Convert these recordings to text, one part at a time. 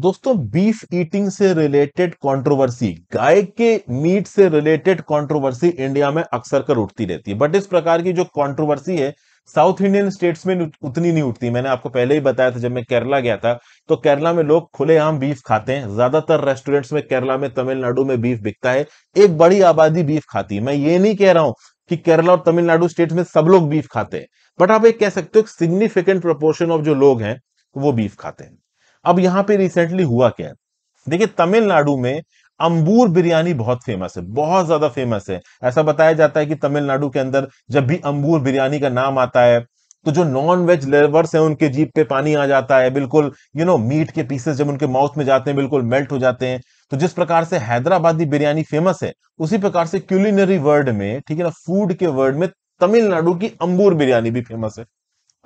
दोस्तों beef eating से related controversy गाय के मीट से रिलेटेड कंट्रोवर्सी इंडिया में अक्सर कर उठती रहती है बट इस प्रकार की जो कंट्रोवर्सी है साउथ इंडियन स्टेट्स में उतनी नहीं उठती मैंने आपको पहले ही बताया था जब मैं केरला गया था तो केरला में लोग खुलेआम बीफ खाते हैं ज्यादातर रेस्टोरेंट्स में केरला में तमिलनाडु में बीफ बिकता है एक बड़ी आबादी बीफ खाती है मैं ये नहीं कह रहा हूं कि केरला और तमिलनाडु स्टेट में सब लोग बीफ खाते हैं बट आप एक कह सकते हो सिग्निफिकेंट प्रपोर्शन ऑफ जो लोग हैं वो बीफ खाते हैं अब यहाँ पे रिसेंटली हुआ क्या देखिए तमिलनाडु में अंबूर बिरयानी बहुत फेमस है बहुत ज्यादा फेमस है ऐसा बताया जाता है कि तमिलनाडु के अंदर जब भी अंबूर बिरयानी का नाम आता है तो जो नॉन वेज लेवर्स हैं उनके जीप पे पानी आ जाता है बिल्कुल you you know know, meat के पीसेस जब उनके माउथ में जाते हैं बिल्कुल मेल्ट हो जाते हैं तो जिस प्रकार से हैदराबादी बिरयानी फेमस है उसी प्रकार से क्यूलिनरी वर्ल्ड में ठीक है ना फूड के वर्ल्ड में तमिलनाडु की अंबूर बिरयानी भी फेमस है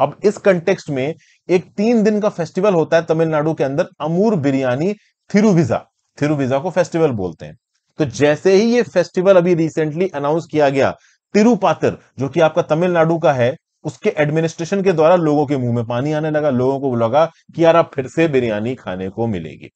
अब इस कंटेक्स्ट में एक तीन दिन का फेस्टिवल होता है तमिलनाडु के अंदर अमूर बिरयानी थिरुविजा थिरुविजा को फेस्टिवल बोलते हैं तो जैसे ही ये फेस्टिवल अभी रिसेंटली अनाउंस किया गया तिरुपातर जो कि आपका तमिलनाडु का है उसके एडमिनिस्ट्रेशन के द्वारा लोगों के मुंह में पानी आने लगा लोगों को लगा कि यार आप फिर से बिरयानी खाने को मिलेगी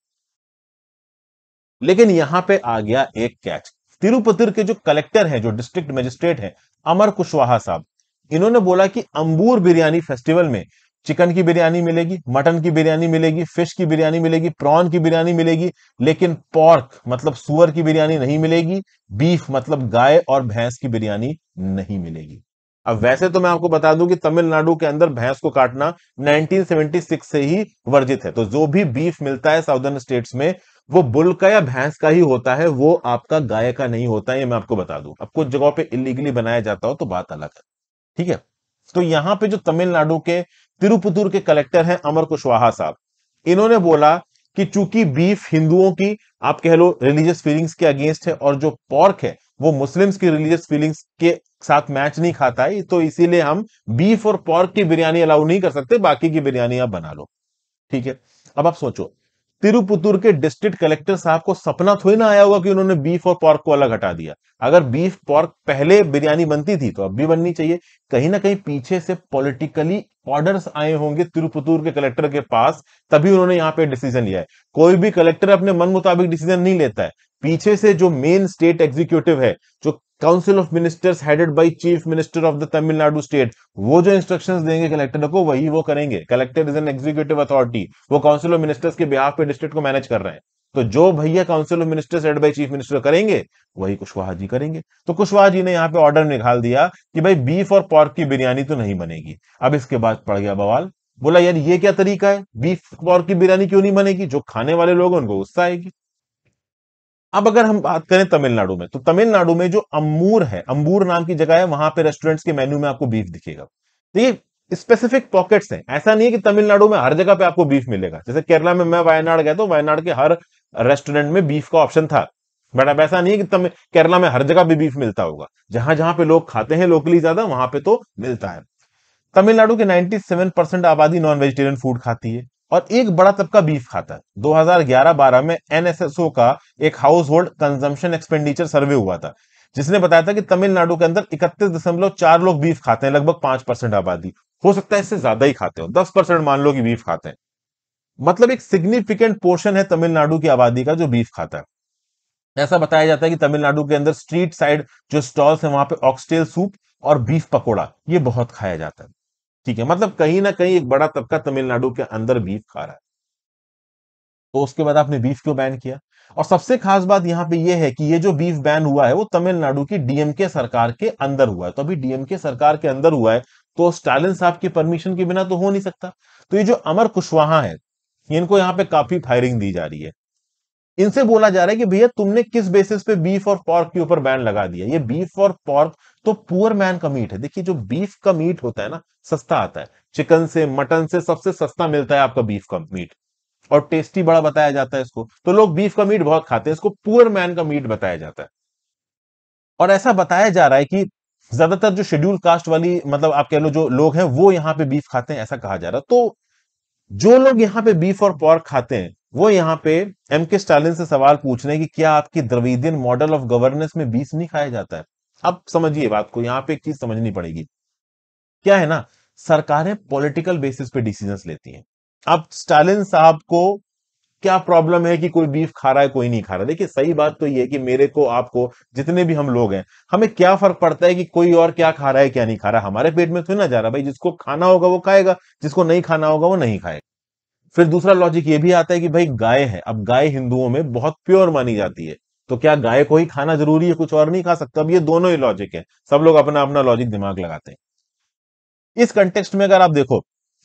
लेकिन यहां पे आ गया एक कैच तिरुपतिर के जो कलेक्टर हैं जो डिस्ट्रिक्ट मजिस्ट्रेट हैं अमर कुशवाहा साहब इन्होंने बोला कि अंबूर बिरयानी फेस्टिवल में चिकन की बिरयानी मिलेगी मटन की बिरयानी मिलेगी फिश की बिरयानी मिलेगी प्रॉन की बिरयानी मिलेगी लेकिन पॉर्क मतलब सुअर की बिरयानी नहीं मिलेगी बीफ मतलब गाय और भैंस की बिरयानी नहीं मिलेगी अब वैसे तो मैं आपको बता दूं कि तमिलनाडु के अंदर भैंस को काटना 1976 से ही वर्जित है तो जो भी बीफ मिलता है साउदर्न स्टेट्स में वो बुल का या भैंस का ही होता है वो आपका गाय का नहीं होता है ये मैं आपको बता दूं अब कुछ जगहों पे इलीगली बनाया जाता हो तो बात अलग है ठीक है तो यहां पे जो तमिलनाडु के तिरुपतूर के कलेक्टर हैं अमर कुशवाहा साहब इन्होंने बोला कि चूंकि बीफ हिंदुओं की आप कह लो रिलीजियस फीलिंग्स के अगेंस्ट है और जो पॉर्क है वो मुस्लिम्स की रिलीजियस फीलिंग्स के साथ मैच नहीं खाता है तो इसीलिए हम बीफ और पॉर्क की बिरयानी अलाउ नहीं कर सकते बाकी की बिरयानी आप बना लो ठीक है अब आप सोचो तिरुपुतुर के डिस्ट्रिक्ट कलेक्टर साहब को सपना थोड़ी ना आया होगा कि उन्होंने बीफ और पॉर्क को अलग हटा दिया अगर बीफ पॉर्क पहले बिरयानी बनती थी तो अब भी बननी चाहिए कहीं ना कहीं पीछे से पॉलिटिकली ऑर्डर्स आए होंगे तिरुपुतुर के कलेक्टर के पास तभी उन्होंने यहाँ पे डिसीजन लिया है कोई भी कलेक्टर अपने मन मुताबिक डिसीजन नहीं लेता है पीछे से जो मेन स्टेट एग्जीक्यूटिव है जो council of ministers headed by chief minister of the Tamil Nadu state वो जो इंस्ट्रक्शंस देंगे कलेक्टर को वही वो करेंगे collector is an executive authority वो काउंसिल ऑफ मिनिस्टर्स के बिहार पे डिस्ट्रिक्ट को मैनेज कर रहे हैं तो जो भैया council of ministers head by chief minister करेंगे वही कुशवाहा जी करेंगे तो कुशवाहा जी ने यहाँ पे ऑर्डर निकाल दिया कि भाई बीफ और पॉर्क की बिरयानी तो नहीं बनेगी अब इसके बाद पड़ गया बवाल बोला यार ये क्या तरीका है बीफ पॉर्क की बिरयानी क्यों नहीं बनेगी जो खाने वाले लोग हैं उनको गुस्सा आएगी अब अगर हम बात करें तमिलनाडु में तो तमिलनाडु में जो अम्बूर है अम्बूर नाम की जगह है वहां पे रेस्टोरेंट्स के मेन्यू में आपको बीफ दिखेगा तो ये स्पेसिफिक पॉकेट्स हैं ऐसा नहीं है कि तमिलनाडु में हर जगह पे आपको बीफ मिलेगा जैसे केरला में मैं वायनाड गया तो वायनाड के हर रेस्टोरेंट में बीफ का ऑप्शन था बट अब ऐसा नहीं है कि तमिल केरला में हर जगह भी बीफ मिलता होगा जहां जहां पे लोग खाते हैं लोकली ज्यादा वहां पे तो मिलता है तमिलनाडु के 97 परसेंट आबादी नॉन वेजिटेरियन फूड खाती है और एक बड़ा तबका बीफ खाता है 2011-12 में एनएसएसओ का एक household consumption expenditure survey हुआ था जिसने बताया था कि तमिलनाडु के अंदर इकतीस दशमलव चार लोग बीफ खाते हैं लगभग पांच परसेंट आबादी हो सकता है इससे ज्यादा ही खाते हो दस परसेंट मान लो कि बीफ खाते हैं मतलब एक सिग्निफिकेंट पोर्शन है तमिलनाडु की आबादी का जो बीफ खाता है ऐसा बताया जाता है कि तमिलनाडु के अंदर स्ट्रीट साइड जो स्टॉल्स है वहां पे ऑक्सटेल सूप और बीफ पकोड़ा ये बहुत खाया जाता है ठीक है मतलब कहीं ना कहीं एक बड़ा तबका तमिलनाडु के अंदर बीफ खा रहा है तो उसके बाद आपने बीफ क्यों बैन किया और सबसे खास बात यहाँ पे ये है कि ये जो बीफ बैन हुआ है वो तमिलनाडु की डीएमके सरकार के अंदर हुआ है तो अभी डीएमके सरकार के अंदर हुआ है तो स्टालिन साहब की परमिशन के बिना तो हो नहीं सकता तो ये जो अमर कुशवाहा है इनको यहाँ पे काफी फायरिंग दी जा रही है इनसे बोला जा रहा है कि भैया तुमने किस बेसिस पे बीफ और पॉर्क के ऊपर बैन लगा दिया ये बीफ और पॉर्क तो पुअर मैन का मीट है देखिए जो बीफ का मीट होता है ना सस्ता आता है चिकन से मटन से सबसे सस्ता मिलता है आपका बीफ का मीट और टेस्टी बड़ा बताया जाता है इसको तो लोग बीफ का मीट बहुत खाते हैं इसको पुअर मैन का मीट बताया जाता है और ऐसा बताया जा रहा है कि ज्यादातर जो शेड्यूल कास्ट वाली मतलब आप कह लो जो लोग हैं वो यहाँ पे बीफ खाते हैं ऐसा कहा जा रहा है तो जो लोग यहाँ पे बीफ और पॉर्क खाते हैं वो यहाँ पे एम के स्टालिन से सवाल पूछ रहे हैं कि क्या आपकी द्रविदियन मॉडल ऑफ गवर्नेंस में बीफ नहीं खाया जाता है अब समझिए बात को यहाँ पे एक चीज समझनी पड़ेगी क्या है ना सरकारें पॉलिटिकल बेसिस पे डिसीजन लेती हैं अब स्टालिन साहब को क्या प्रॉब्लम है कि कोई बीफ खा रहा है कोई नहीं खा रहा देखिए सही बात तो ये है कि मेरे को आपको जितने भी हम लोग हैं हमें क्या फर्क पड़ता है कि कोई और क्या खा रहा है क्या नहीं खा रहा हमारे पेट में तो ना जा रहा भाई जिसको खाना होगा वो खाएगा जिसको नहीं खाना होगा वो नहीं खाएगा फिर दूसरा लॉजिक ये भी आता है कि भाई गाय है अब गाय हिंदुओं में बहुत प्योर मानी जाती है तो क्या गाय को ही खाना जरूरी है कुछ और नहीं खा सकता अब ये दोनों ही लॉजिक है सब लोग अपना अपना लॉजिक दिमाग लगाते हैं इस कंटेक्स्ट में अगर आप देखो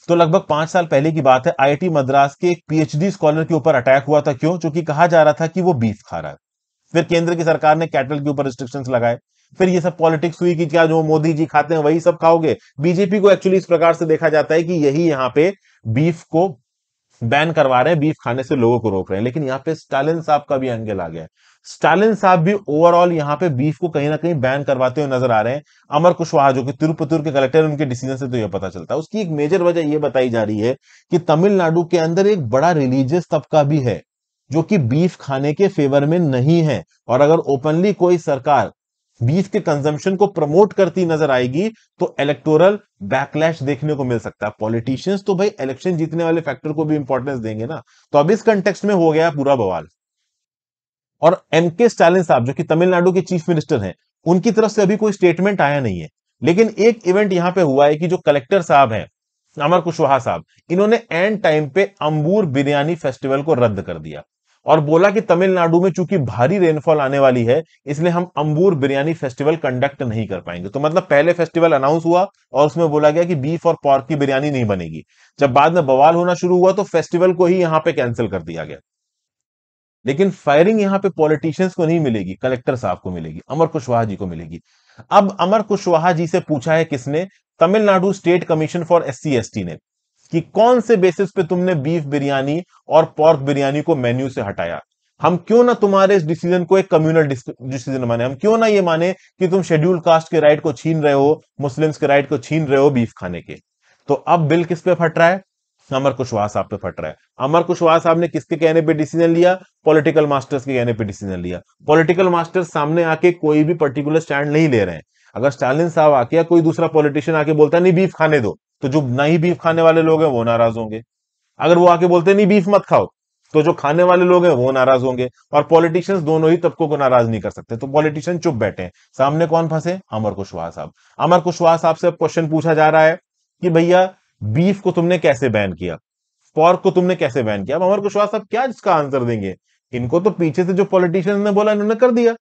तो लगभग पांच साल पहले की बात है आईआईटी मद्रास के एक पीएचडी स्कॉलर के ऊपर अटैक हुआ था क्यों क्योंकि कहा जा रहा था कि वो बीफ खा रहा है फिर केंद्र की सरकार ने कैटल के ऊपर रिस्ट्रिक्शन लगाए फिर ये सब पॉलिटिक्स हुई कि क्या जो मोदी जी खाते हैं वही सब खाओगे बीजेपी को एक्चुअली इस प्रकार से देखा जाता है कि यही यहाँ पे बीफ को बैन करवा रहे हैं बीफ खाने से लोगों को रोक रहे हैं लेकिन यहाँ पे स्टालिन साहब का भी एंगल आ गया स्टालिन साहब भी ओवरऑल यहाँ पे बीफ को कहीं ना कहीं बैन करवाते हुए नजर आ रहे हैं अमर कुशवाहा जो कि तिरुपतुर के कलेक्टर उनके डिसीजन से तो यह पता चलता है उसकी एक मेजर वजह यह बताई जा रही है कि तमिलनाडु के अंदर एक बड़ा रिलीजियस तबका भी है जो कि बीफ खाने के फेवर में नहीं है और अगर ओपनली कोई सरकार बीफ के कंजम्पशन को प्रमोट करती नजर आएगी तो इलेक्टोरल बैकलैश देखने को मिल सकता है पॉलिटिशियंस तो भाई इलेक्शन जीतने वाले फैक्टर को भी इंपॉर्टेंस देंगे ना तो अब इस कंटेक्स में हो गया पूरा बवाल और एम के स्टालिन साहब जो कि तमिलनाडु के चीफ मिनिस्टर हैं उनकी तरफ से अभी कोई स्टेटमेंट आया नहीं है लेकिन एक इवेंट यहां पे हुआ है कि जो कलेक्टर साहब हैं अमर कुशवाहा साहब इन्होंने एंड टाइम पे अंबूर बिरयानी फेस्टिवल को रद्द कर दिया और बोला कि तमिलनाडु में चूंकि भारी रेनफॉल आने वाली है इसलिए हम अंबूर बिरयानी फेस्टिवल कंडक्ट नहीं कर पाएंगे तो मतलब पहले फेस्टिवल अनाउंस हुआ और उसमें बोला गया कि बीफ और पॉर्क की बिरयानी नहीं बनेगी जब बाद में बवाल होना शुरू हुआ तो फेस्टिवल को ही यहां पे कैंसिल कर दिया गया लेकिन फायरिंग यहाँ पे पॉलिटिशियंस को नहीं मिलेगी कलेक्टर साहब को मिलेगी अमर कुशवाहा जी को मिलेगी अब अमर कुशवाहा जी से पूछा है किसने Tamil Nadu state commission for S C ने कि कौन से बेसिस पे तुमने बीफ बिरयानी और पोर्क बिरयानी को मेन्यू से हटाया हम क्यों ना तुम्हारे इस डिसीजन को एक कम्युनल डिसीजन माने हम क्यों ना ये माने कि तुम शेड्यूल कास्ट के राइट को छीन रहे हो मुस्लिम्स के राइट को छीन रहे हो बीफ खाने के तो अब बिल किस पे फट रहा है अमर कुशवाहा साहब पे फट रहा है अमर कुशवाहा साहब ने किसके कहने पे डिसीजन लिया पॉलिटिकल मास्टर्स के कहने पे डिसीजन लिया पॉलिटिकल मास्टर्स सामने आके कोई भी पर्टिकुलर स्टैंड नहीं ले रहे हैं अगर स्टालिन साहब आके या कोई दूसरा पॉलिटिशियन आके बोलता नहीं बीफ खाने दो तो जो नहीं बीफ खाने वाले लोग हैं वो नाराज होंगे अगर वो आके बोलते नहीं बीफ मत खाओ तो जो खाने वाले लोग हैं वो नाराज होंगे और पॉलिटिशियंस दोनों ही तबकों को नाराज नहीं कर सकते तो पॉलिटिशियन चुप बैठे हैं सामने कौन फंसे अमर कुशवाहा साहब अमर कुशवाहा साहब से क्वेश्चन पूछा जा रहा है कि भैया बीफ को तुमने कैसे बैन किया पॉर्क को तुमने कैसे बैन किया अब अमर कुशवाहा साहब क्या इसका आंसर देंगे इनको तो पीछे से जो पॉलिटिशियंस ने बोला इन्होंने कर दिया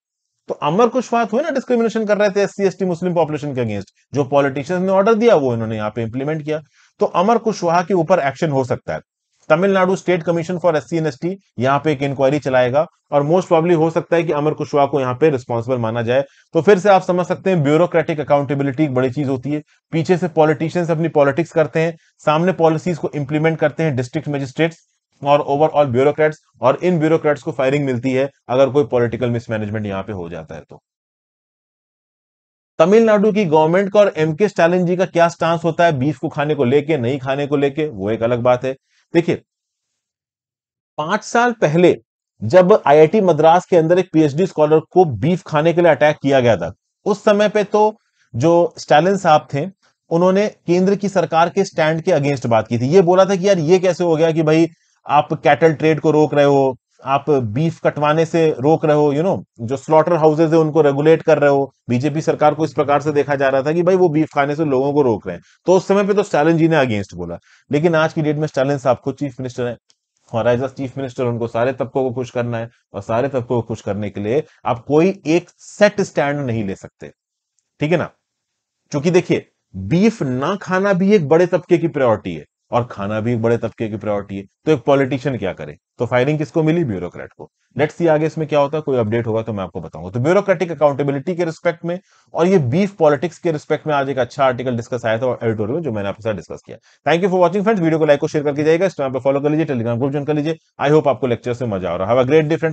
तो अमर कुशवाहा हुए ना डिस्क्रिमिनेशन कर रहे थे एस सी मुस्लिम पॉपुलेशन के अगेंस्ट जो पॉलिटिशियंस ने ऑर्डर दिया वो इन्होंने यहाँ पे इंप्लीमेंट किया तो अमर कुशवाहा के ऊपर एक्शन हो सकता है Tamil Nadu state commission for S C and S T यहाँ पे एक इंक्वायरी चलाएगा और मोस्ट प्रॉब्ली हो सकता है कि अमर कुशवाहा को यहाँ पे रिस्पॉन्सिबल माना जाए तो फिर से आप समझ सकते हैं ब्यूरोक्रेटिक अकाउंटेबिलिटी एक बड़ी चीज होती है पीछे से पॉलिटिशियंस अपनी पॉलिटिक्स करते हैं सामने पॉलिसीज को इंप्लीमेंट करते हैं डिस्ट्रिक्ट मजिस्ट्रेट्स और ओवरऑल ब्यूरोक्रेट्स और इन ब्यूरोक्रेट्स को फायरिंग मिलती है अगर कोई पॉलिटिकल मिसमैनेजमेंट यहाँ पे हो जाता है तो तमिलनाडु की गवर्नमेंट का और एम के स्टालिन जी का क्या स्टांस होता है बीफ को खाने को लेके नहीं खाने को लेके वो एक अलग बात है देखिए पांच साल पहले जब आईआईटी मद्रास के अंदर एक पीएचडी स्कॉलर को बीफ खाने के लिए अटैक किया गया था उस समय पे तो जो स्टालिन साहब थे उन्होंने केंद्र की सरकार के स्टैंड के अगेंस्ट बात की थी ये बोला था कि यार ये कैसे हो गया कि भाई आप कैटल ट्रेड को रोक रहे हो आप बीफ कटवाने से रोक रहे हो यू you नो know, जो स्लॉटर हाउसेज है उनको रेगुलेट कर रहे हो बीजेपी सरकार को इस प्रकार से देखा जा रहा था कि भाई वो बीफ खाने से लोगों को रोक रहे हैं तो उस समय पे तो स्टालिन जी ने अगेंस्ट बोला लेकिन आज की डेट में स्टालिन साहब खुद चीफ मिनिस्टर है और एज अ चीफ मिनिस्टर उनको सारे तबकों को खुश करना है और सारे तबकों को खुश करने के लिए आप कोई एक सेट स्टैंड नहीं ले सकते ठीक है ना क्योंकि देखिए बीफ ना खाना भी एक बड़े तबके की प्रायोरिटी है और खाना भी एक बड़े तबके की प्रायोरिटी है तो एक पॉलिटिशियन क्या करे तो फायरिंग किसको मिली ब्यूरोक्रेट को लेट सी आगे इसमें क्या होता है कोई अपडेट होगा तो मैं आपको बताऊंगा तो ब्यूरोक्रेटिक अकाउंटेबिलिटी के रिस्पेक्ट में और ये बीफ पॉलिटिक्स के रिस्पेक्ट में आज एक अच्छा आर्टिकल डिस्कस आया था एडिटोरियल में जो मैंने आपके साथ डिस्कस किया thank you for watching friends video को लाइक को शेयर करके जाएगा इस टाइम पर फॉलो कर लीजिए टेलीग्राम ग्रुप ज्वाइन कर लीजिए आई होप आपको लेक्चर से मजा आ रहा है ग्रेट डिफरेंस